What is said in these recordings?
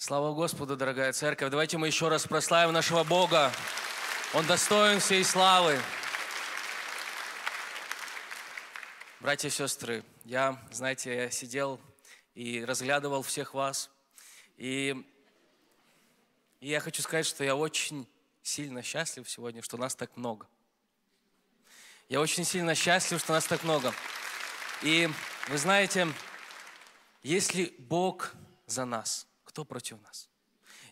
Слава Господу, дорогая церковь. Давайте мы еще раз прославим нашего Бога. Он достоин всей славы. Братья и сестры, я, знаете, я сидел и разглядывал всех вас. И, и я хочу сказать, что я очень сильно счастлив сегодня, что нас так много. Я очень сильно счастлив, что нас так много. И вы знаете, если Бог за нас – кто против нас?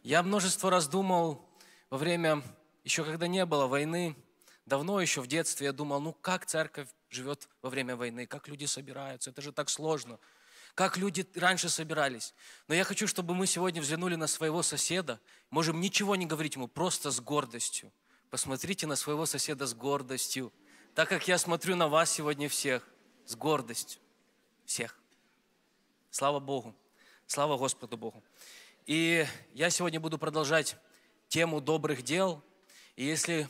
Я множество раз думал во время, еще когда не было войны, давно еще в детстве я думал, ну как церковь живет во время войны, как люди собираются, это же так сложно, как люди раньше собирались. Но я хочу, чтобы мы сегодня взглянули на своего соседа, можем ничего не говорить ему, просто с гордостью. Посмотрите на своего соседа с гордостью, так как я смотрю на вас сегодня всех, с гордостью, всех. Слава Богу, слава Господу Богу. И я сегодня буду продолжать тему добрых дел. И если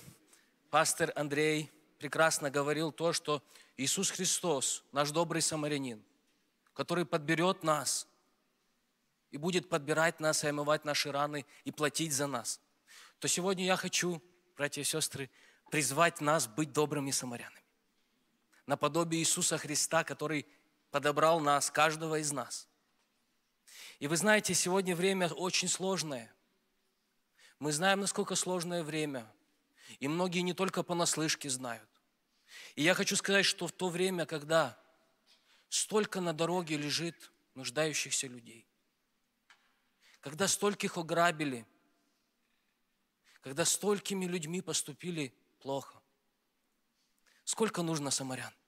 пастор Андрей прекрасно говорил то, что Иисус Христос, наш добрый самарянин, который подберет нас и будет подбирать нас и а омывать наши раны и платить за нас, то сегодня я хочу, братья и сестры, призвать нас быть добрыми самарянами. Наподобие Иисуса Христа, который подобрал нас, каждого из нас – и вы знаете, сегодня время очень сложное. Мы знаем, насколько сложное время. И многие не только понаслышке знают. И я хочу сказать, что в то время, когда столько на дороге лежит нуждающихся людей, когда стольких ограбили, когда столькими людьми поступили плохо, сколько нужно самарян –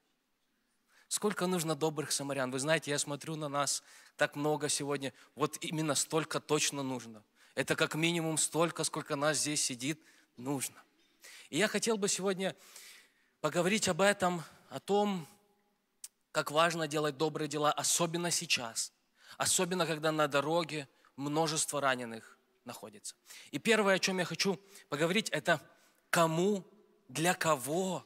Сколько нужно добрых самарян? Вы знаете, я смотрю на нас так много сегодня. Вот именно столько точно нужно. Это как минимум столько, сколько нас здесь сидит, нужно. И я хотел бы сегодня поговорить об этом, о том, как важно делать добрые дела, особенно сейчас, особенно когда на дороге множество раненых находится. И первое, о чем я хочу поговорить, это кому, для кого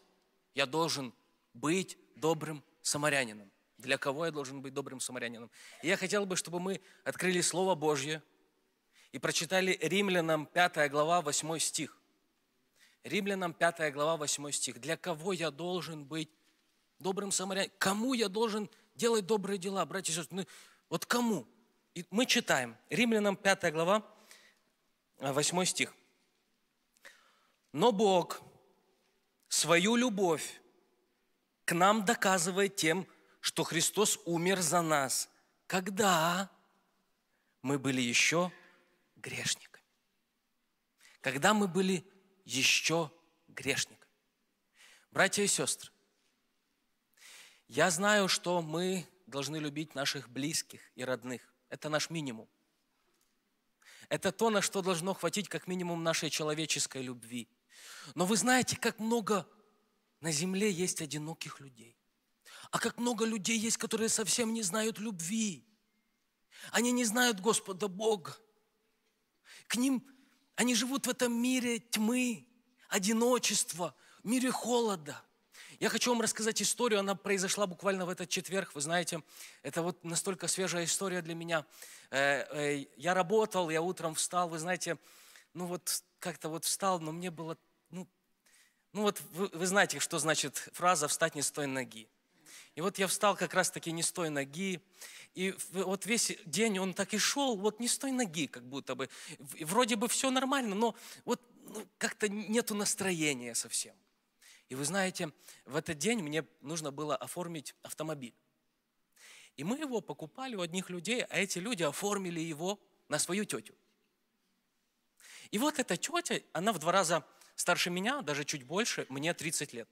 я должен быть добрым самарянином. Для кого я должен быть добрым самарянином? И я хотел бы, чтобы мы открыли Слово Божье и прочитали Римлянам 5 глава 8 стих. Римлянам 5 глава 8 стих. Для кого я должен быть добрым самарянином? Кому я должен делать добрые дела, братья и сестры? Ну, вот кому? И мы читаем. Римлянам 5 глава 8 а, стих. Но Бог свою любовь к нам доказывает тем, что Христос умер за нас, когда мы были еще грешниками. Когда мы были еще грешниками. Братья и сестры, я знаю, что мы должны любить наших близких и родных. Это наш минимум. Это то, на что должно хватить как минимум нашей человеческой любви. Но вы знаете, как много на земле есть одиноких людей. А как много людей есть, которые совсем не знают любви. Они не знают Господа Бога. К ним, они живут в этом мире тьмы, одиночества, мире холода – я хочу вам рассказать историю, она произошла буквально в этот четверг, вы знаете, это вот настолько свежая история для меня. Э, э, я работал, я утром встал, вы знаете, ну вот как-то вот встал, но мне было ну вот вы, вы знаете, что значит фраза «встать не с той ноги». И вот я встал как раз-таки не с той ноги, и вот весь день он так и шел, вот не с той ноги как будто бы. И вроде бы все нормально, но вот ну, как-то нету настроения совсем. И вы знаете, в этот день мне нужно было оформить автомобиль. И мы его покупали у одних людей, а эти люди оформили его на свою тетю. И вот эта тетя, она в два раза старше меня, даже чуть больше, мне 30 лет.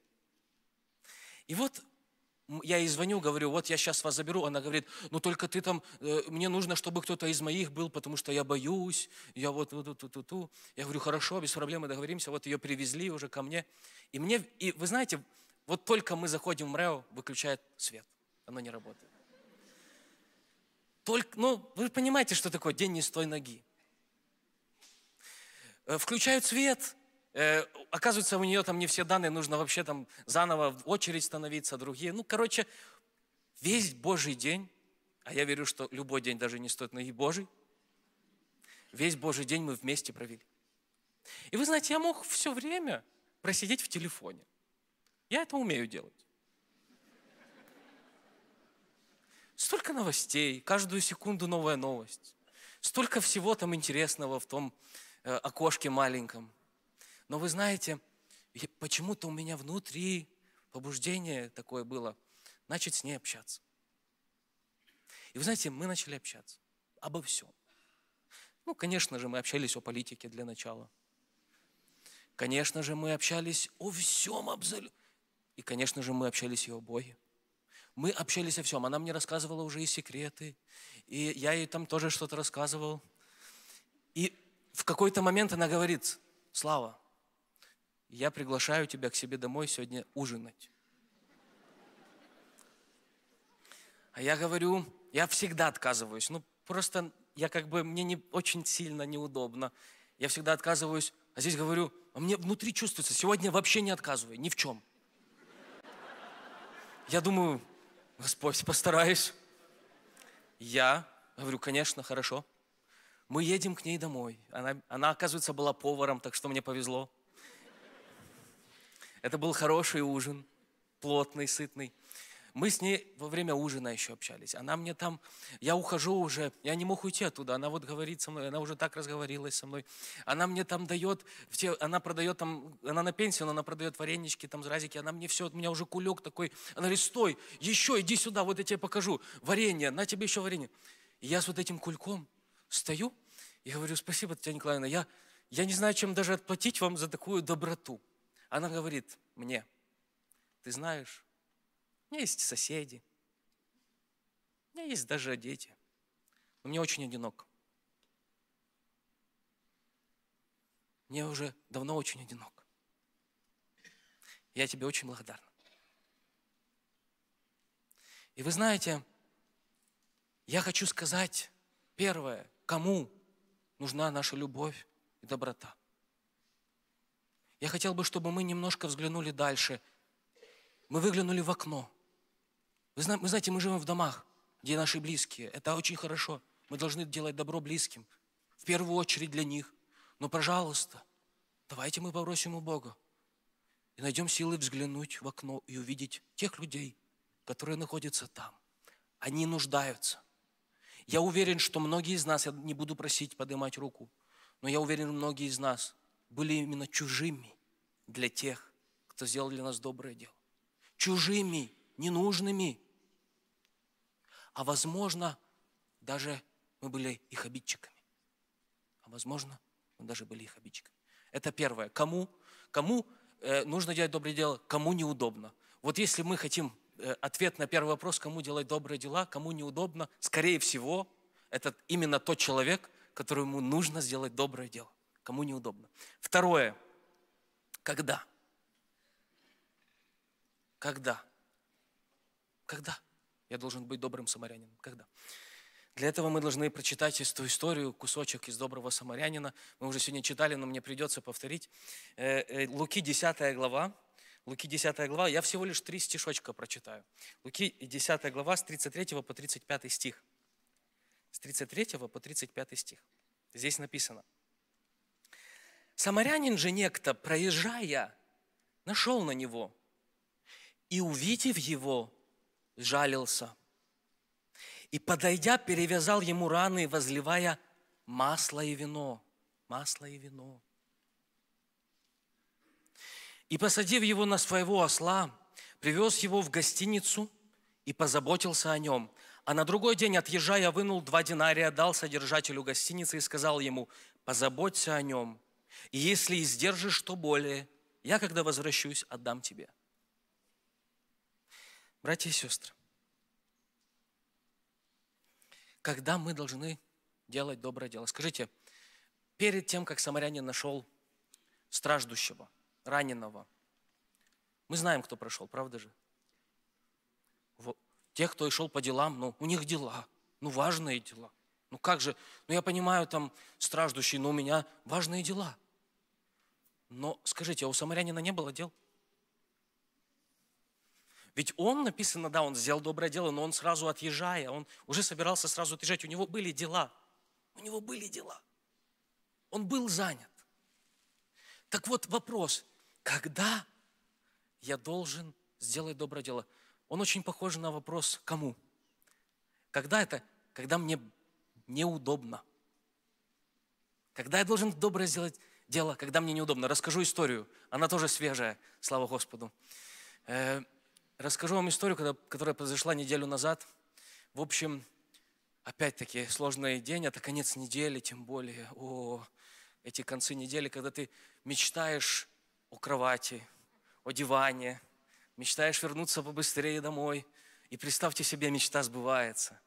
И вот я ей звоню, говорю, вот я сейчас вас заберу. Она говорит, ну только ты там, э, мне нужно, чтобы кто-то из моих был, потому что я боюсь, я вот ту ту ту ту Я говорю, хорошо, без проблем, мы договоримся. Вот ее привезли уже ко мне. И мне, и вы знаете, вот только мы заходим в МРЭО, выключает свет. Оно не работает. Только, ну, вы понимаете, что такое день не с той ноги. Э, включают свет, Э, оказывается, у нее там не все данные, нужно вообще там заново в очередь становиться, другие. Ну, короче, весь Божий день, а я верю, что любой день даже не стоит ноги Божий, весь Божий день мы вместе провели. И вы знаете, я мог все время просидеть в телефоне. Я это умею делать. Столько новостей, каждую секунду новая новость. Столько всего там интересного в том э, окошке маленьком – но вы знаете, почему-то у меня внутри побуждение такое было начать с ней общаться. И вы знаете, мы начали общаться обо всем. Ну, конечно же, мы общались о политике для начала. Конечно же, мы общались о всем абсолютно. И, конечно же, мы общались и о Боге. Мы общались о всем. Она мне рассказывала уже и секреты, и я ей там тоже что-то рассказывал. И в какой-то момент она говорит, Слава, я приглашаю тебя к себе домой сегодня ужинать. А я говорю, я всегда отказываюсь. Ну, просто я как бы, мне не очень сильно неудобно. Я всегда отказываюсь. А здесь говорю, а мне внутри чувствуется, сегодня вообще не отказываю, ни в чем. Я думаю, Господь, постараюсь. Я говорю, конечно, хорошо. Мы едем к ней домой. Она, она оказывается, была поваром, так что мне повезло. Это был хороший ужин, плотный, сытный. Мы с ней во время ужина еще общались. Она мне там, я ухожу уже, я не мог уйти оттуда. Она вот говорит со мной, она уже так разговорилась со мной. Она мне там дает, она продает там, она на пенсию, но она продает варенички, там зразики. Она мне все, у меня уже кулек такой. Она говорит, стой, еще иди сюда, вот я тебе покажу. Варенье, на тебе еще варенье. И я с вот этим кульком стою и говорю, спасибо, Татьяна Николаевна, я, я не знаю, чем даже отплатить вам за такую доброту. Она говорит мне, ты знаешь, у меня есть соседи, у меня есть даже дети, но мне очень одинок Мне уже давно очень одинок Я тебе очень благодарна. И вы знаете, я хочу сказать, первое, кому нужна наша любовь и доброта. Я хотел бы, чтобы мы немножко взглянули дальше. Мы выглянули в окно. Вы знаете, мы, знаете, мы живем в домах, где наши близкие. Это очень хорошо. Мы должны делать добро близким. В первую очередь для них. Но, пожалуйста, давайте мы попросим у Бога и найдем силы взглянуть в окно и увидеть тех людей, которые находятся там. Они нуждаются. Я уверен, что многие из нас, я не буду просить поднимать руку, но я уверен, многие из нас были именно чужими для тех, кто сделал для нас доброе дело. Чужими, ненужными. А возможно, даже мы были их обидчиками. А возможно, мы даже были их обидчиками. Это первое. Кому, кому э, нужно делать доброе дело, кому неудобно. Вот если мы хотим э, ответ на первый вопрос, кому делать добрые дела, кому неудобно, скорее всего, это именно тот человек, которому нужно сделать доброе дело. Кому неудобно. Второе. Когда? Когда? Когда? Я должен быть добрым самарянином. Когда? Для этого мы должны прочитать эту историю, кусочек из «Доброго самарянина». Мы уже сегодня читали, но мне придется повторить. Э, э, Луки 10 глава. Луки 10 глава. Я всего лишь три стишочка прочитаю. Луки 10 глава с 33 по 35 стих. С 33 по 35 стих. Здесь написано – Самарянин же некто, проезжая, нашел на него и, увидев его, жалился. И, подойдя, перевязал ему раны, возливая масло и вино. Масло и вино. И, посадив его на своего осла, привез его в гостиницу и позаботился о нем. А на другой день, отъезжая, вынул два динария, дал содержателю гостиницы и сказал ему, позаботься о нем – и если издержишь, то более, я, когда возвращусь, отдам тебе. Братья и сестры, когда мы должны делать доброе дело? Скажите, перед тем, как самарянин нашел страждущего, раненого, мы знаем, кто прошел, правда же? Вот. Те, кто и шел по делам, ну, у них дела, ну, важные дела. Ну, как же, ну, я понимаю, там, страждущий, но у меня важные дела – но скажите, а у самарянина не было дел? Ведь он, написано, да, он сделал доброе дело, но он сразу отъезжая, он уже собирался сразу отъезжать, у него были дела. У него были дела. Он был занят. Так вот вопрос, когда я должен сделать доброе дело? Он очень похож на вопрос «кому?». Когда это? Когда мне неудобно. Когда я должен доброе сделать, дело, когда мне неудобно. Расскажу историю. Она тоже свежая, слава Господу. Э, расскажу вам историю, которая произошла неделю назад. В общем, опять-таки сложный день, это конец недели, тем более. О, эти концы недели, когда ты мечтаешь о кровати, о диване, мечтаешь вернуться побыстрее домой. И представьте себе, мечта сбывается.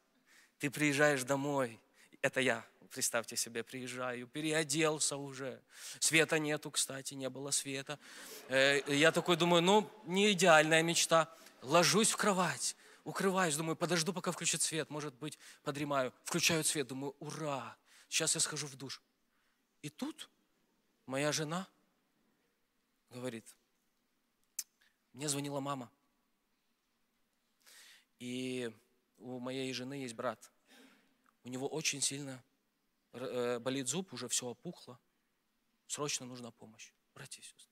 Ты приезжаешь домой, это я, Представьте себе, приезжаю, переоделся уже. Света нету, кстати, не было света. Э, я такой думаю, ну, не идеальная мечта. Ложусь в кровать, укрываюсь, думаю, подожду, пока включат свет, может быть, подремаю. Включаю свет, думаю, ура, сейчас я схожу в душ. И тут моя жена говорит, мне звонила мама. И у моей жены есть брат. У него очень сильно Э, болит зуб, уже все опухло, срочно нужна помощь, братья и сестры.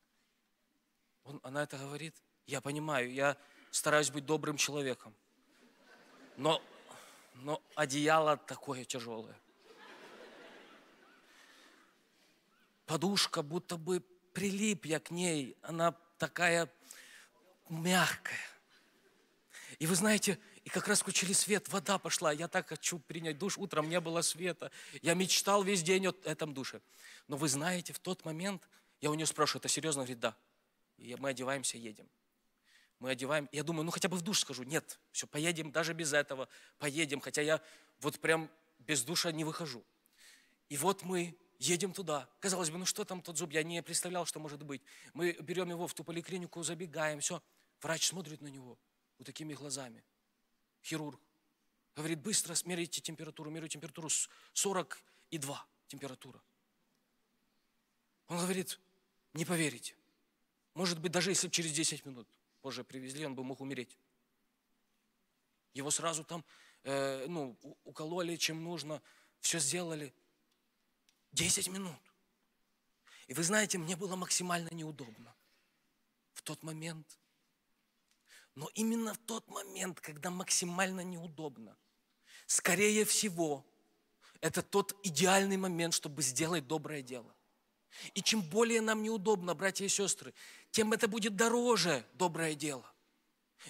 Он, она это говорит, я понимаю, я стараюсь быть добрым человеком, но, но одеяло такое тяжелое. Подушка будто бы прилип я к ней, она такая мягкая. И вы знаете, и как раз включили свет, вода пошла. Я так хочу принять душ, утром не было света. Я мечтал весь день о этом душе. Но вы знаете, в тот момент я у нее спрашиваю, это серьезно? Она говорит, да. И мы одеваемся, едем. Мы одеваем, я думаю, ну хотя бы в душ скажу. Нет, все, поедем даже без этого, поедем. Хотя я вот прям без душа не выхожу. И вот мы едем туда. Казалось бы, ну что там тот зуб? Я не представлял, что может быть. Мы берем его в ту поликлинику, забегаем, все. Врач смотрит на него вот такими глазами хирург. Говорит, быстро смерите температуру, мерю температуру 42 температура. Он говорит, не поверите. Может быть, даже если через 10 минут позже привезли, он бы мог умереть. Его сразу там э, ну, укололи, чем нужно, все сделали. 10 минут. И вы знаете, мне было максимально неудобно в тот момент – но именно в тот момент, когда максимально неудобно, скорее всего, это тот идеальный момент, чтобы сделать доброе дело. И чем более нам неудобно, братья и сестры, тем это будет дороже доброе дело.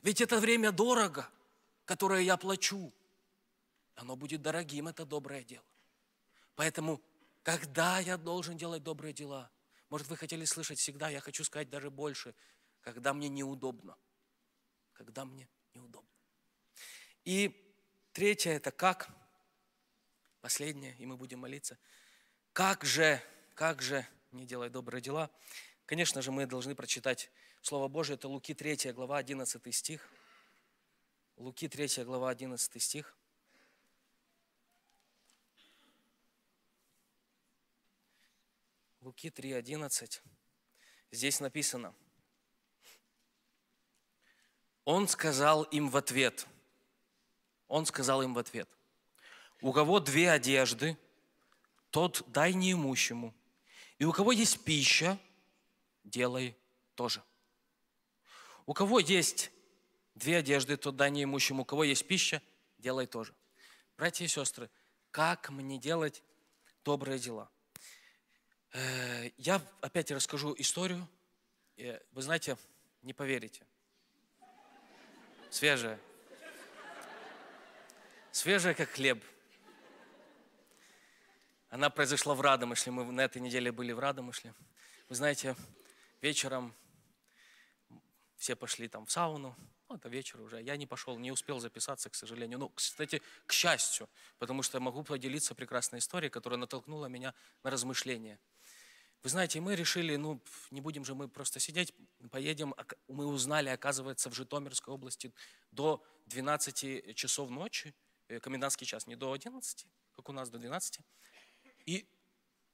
Ведь это время дорого, которое я плачу. Оно будет дорогим, это доброе дело. Поэтому, когда я должен делать добрые дела? Может, вы хотели слышать всегда, я хочу сказать даже больше, когда мне неудобно – когда мне неудобно. И третье – это как, последнее, и мы будем молиться, как же, как же не делать добрые дела. Конечно же, мы должны прочитать Слово Божие, это Луки 3 глава, 11 стих. Луки 3 глава, 11 стих – Луки 3.11. Здесь написано, он сказал им в ответ, он сказал им в ответ, у кого две одежды, тот дай неимущему, и у кого есть пища, делай тоже. У кого есть две одежды, тот дай неимущему, у кого есть пища, делай тоже. Братья и сестры, как мне делать добрые дела? Э, я опять расскажу историю. Э, вы знаете, не поверите. Свежая. Свежая, как хлеб. Она произошла в Радомышле. Мы на этой неделе были в Радомышле. Вы знаете, вечером все пошли там в сауну. Ну, это а вечер уже. Я не пошел, не успел записаться, к сожалению. Ну, кстати, к счастью, потому что я могу поделиться прекрасной историей, которая натолкнула меня на размышления – вы знаете, мы решили, ну, не будем же мы просто сидеть, поедем. А мы узнали, оказывается, в Житомирской области до 12 часов ночи, э, комендантский час, не до 11, как у нас до 12. И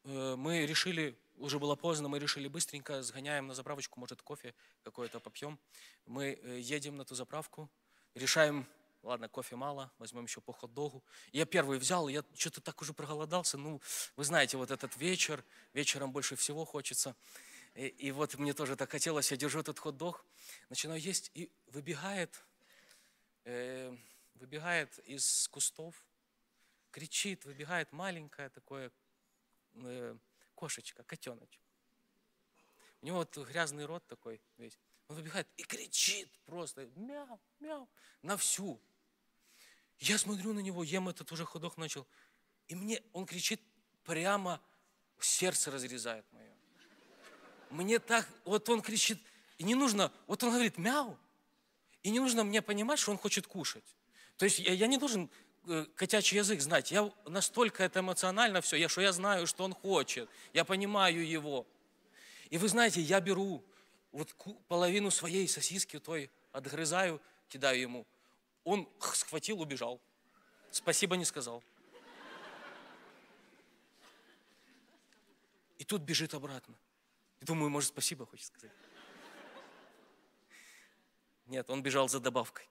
э, мы решили, уже было поздно, мы решили быстренько сгоняем на заправочку, может, кофе какое-то попьем. Мы э, едем на ту заправку, решаем Ладно, кофе мало, возьмем еще по хот-догу. Я первый взял, я что-то так уже проголодался. Ну, вы знаете, вот этот вечер, вечером больше всего хочется. И, и вот мне тоже так хотелось, я держу этот хот-дог, начинаю есть, и выбегает, э, выбегает из кустов, кричит, выбегает маленькая такое э, кошечка, котеночек. У него вот грязный рот такой весь. Он выбегает и кричит просто, мяу, мяу, на всю. Я смотрю на него, ем этот уже ходок начал. И мне, он кричит прямо, сердце разрезает мое. Мне так, вот он кричит, и не нужно, вот он говорит мяу, и не нужно мне понимать, что он хочет кушать. То есть я, я не должен э, котячий язык знать. Я настолько это эмоционально все, я, что я знаю, что он хочет. Я понимаю его. И вы знаете, я беру вот половину своей сосиски той отгрызаю, кидаю ему. Он схватил, убежал. Спасибо не сказал. И тут бежит обратно. И думаю, может, спасибо хочет сказать. Нет, он бежал за добавкой.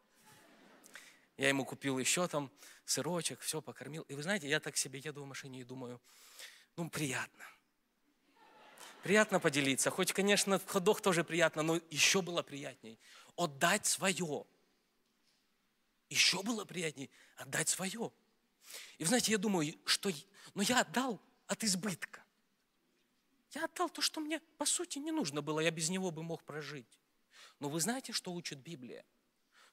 Я ему купил еще там сырочек, все покормил. И вы знаете, я так себе еду в машине и думаю, ну, приятно. Приятно поделиться. Хоть, конечно, в ходах тоже приятно, но еще было приятней. Отдать свое. Еще было приятней отдать свое. И вы знаете, я думаю, что... Но я отдал от избытка. Я отдал то, что мне, по сути, не нужно было. Я без него бы мог прожить. Но вы знаете, что учит Библия?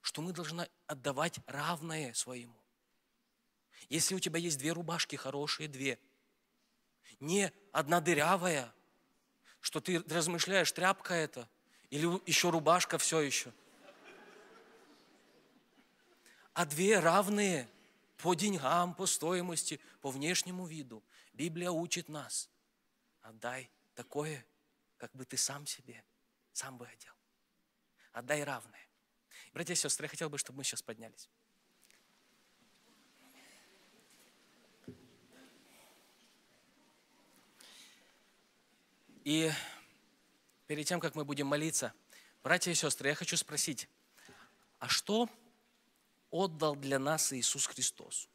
Что мы должны отдавать равное своему. Если у тебя есть две рубашки хорошие, две. Не одна дырявая – что ты размышляешь, тряпка это, или еще рубашка все еще. А две равные по деньгам, по стоимости, по внешнему виду. Библия учит нас. Отдай такое, как бы ты сам себе, сам бы одел. Отдай равное. Братья и сестры, я хотел бы, чтобы мы сейчас поднялись. И перед тем, как мы будем молиться, братья и сестры, я хочу спросить, а что отдал для нас Иисус Христос?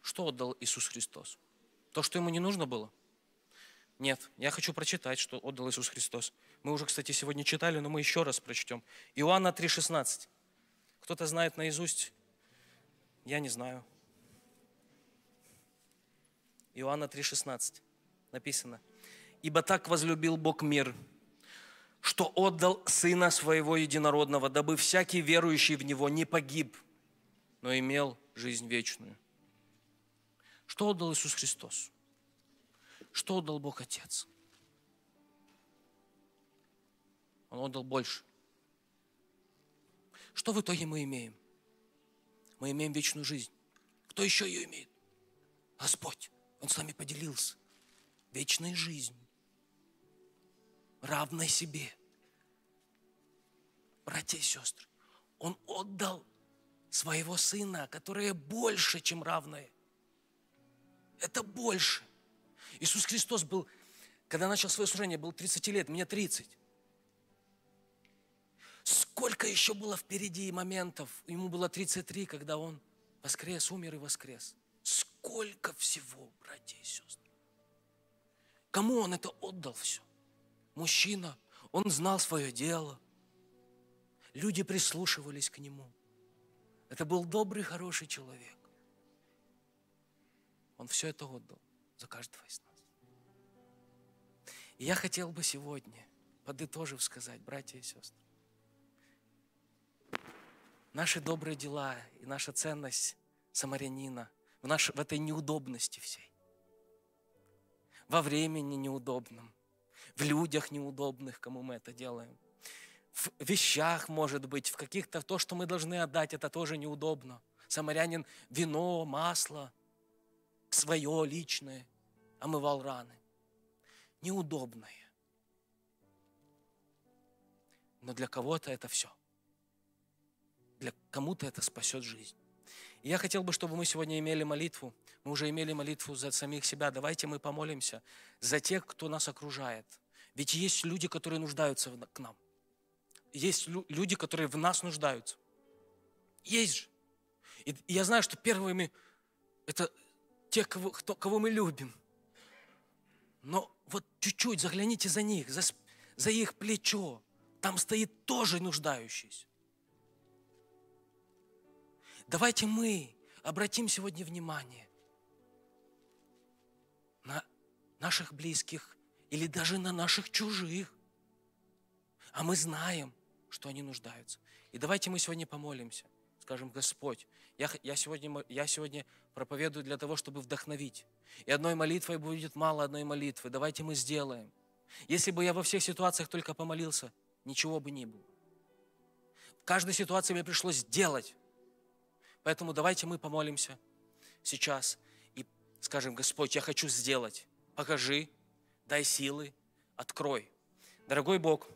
Что отдал Иисус Христос? То, что ему не нужно было? Нет, я хочу прочитать, что отдал Иисус Христос. Мы уже, кстати, сегодня читали, но мы еще раз прочтем. Иоанна 3,16. Кто-то знает наизусть? Я не знаю. Иоанна 3,16 написано. «Ибо так возлюбил Бог мир, что отдал Сына Своего Единородного, дабы всякий верующий в Него не погиб, но имел жизнь вечную». Что отдал Иисус Христос? Что отдал Бог Отец? Он отдал больше. Что в итоге мы имеем? Мы имеем вечную жизнь. Кто еще ее имеет? Господь. Он с нами поделился. Вечная жизнь, равная себе. Братья и сестры, Он отдал своего сына, которое больше, чем равное. Это больше. Иисус Христос был, когда начал свое служение, был 30 лет, мне 30. Сколько еще было впереди моментов? Ему было 33, когда он воскрес, умер и воскрес. Сколько всего, братья и сестры. Кому он это отдал все? Мужчина, он знал свое дело. Люди прислушивались к нему. Это был добрый, хороший человек. Он все это отдал за каждого из нас. И я хотел бы сегодня, подытожив, сказать, братья и сестры, наши добрые дела и наша ценность самарянина – в, наш, в этой неудобности всей, во времени неудобном, в людях неудобных, кому мы это делаем, в вещах, может быть, в каких-то, то, что мы должны отдать, это тоже неудобно. Самарянин вино, масло, свое личное, омывал раны. Неудобное. Но для кого-то это все. Для кому-то это спасет жизнь я хотел бы, чтобы мы сегодня имели молитву. Мы уже имели молитву за самих себя. Давайте мы помолимся за тех, кто нас окружает. Ведь есть люди, которые нуждаются к нам. Есть люди, которые в нас нуждаются. Есть же. И, я знаю, что первыми это тех, кого, кто, кого мы любим. Но вот чуть-чуть загляните за них, за, за их плечо. Там стоит тоже нуждающийся. Давайте мы обратим сегодня внимание на наших близких или даже на наших чужих. А мы знаем, что они нуждаются. И давайте мы сегодня помолимся. Скажем, Господь, я, я, сегодня, я сегодня проповедую для того, чтобы вдохновить. И одной молитвой будет мало одной молитвы. Давайте мы сделаем. Если бы я во всех ситуациях только помолился, ничего бы не было. В каждой ситуации мне пришлось делать. Поэтому давайте мы помолимся сейчас и скажем, Господь, я хочу сделать. Покажи, дай силы, открой. Дорогой Бог,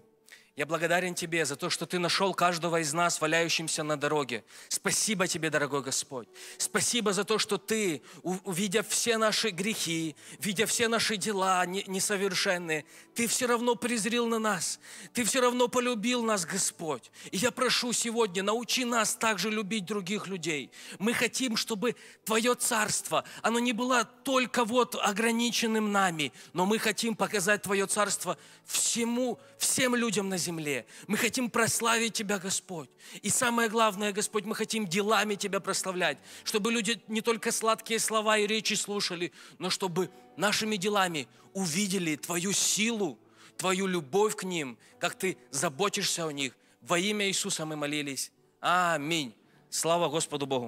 я благодарен Тебе за то, что Ты нашел каждого из нас, валяющимся на дороге. Спасибо Тебе, дорогой Господь. Спасибо за то, что Ты, увидя все наши грехи, видя все наши дела несовершенные, Ты все равно презрел на нас. Ты все равно полюбил нас, Господь. И я прошу сегодня, научи нас также любить других людей. Мы хотим, чтобы Твое Царство, оно не было только вот ограниченным нами, но мы хотим показать Твое Царство всему, всем людям на земле земле. Мы хотим прославить Тебя, Господь. И самое главное, Господь, мы хотим делами Тебя прославлять, чтобы люди не только сладкие слова и речи слушали, но чтобы нашими делами увидели Твою силу, Твою любовь к ним, как Ты заботишься о них. Во имя Иисуса мы молились. Аминь. Слава Господу Богу.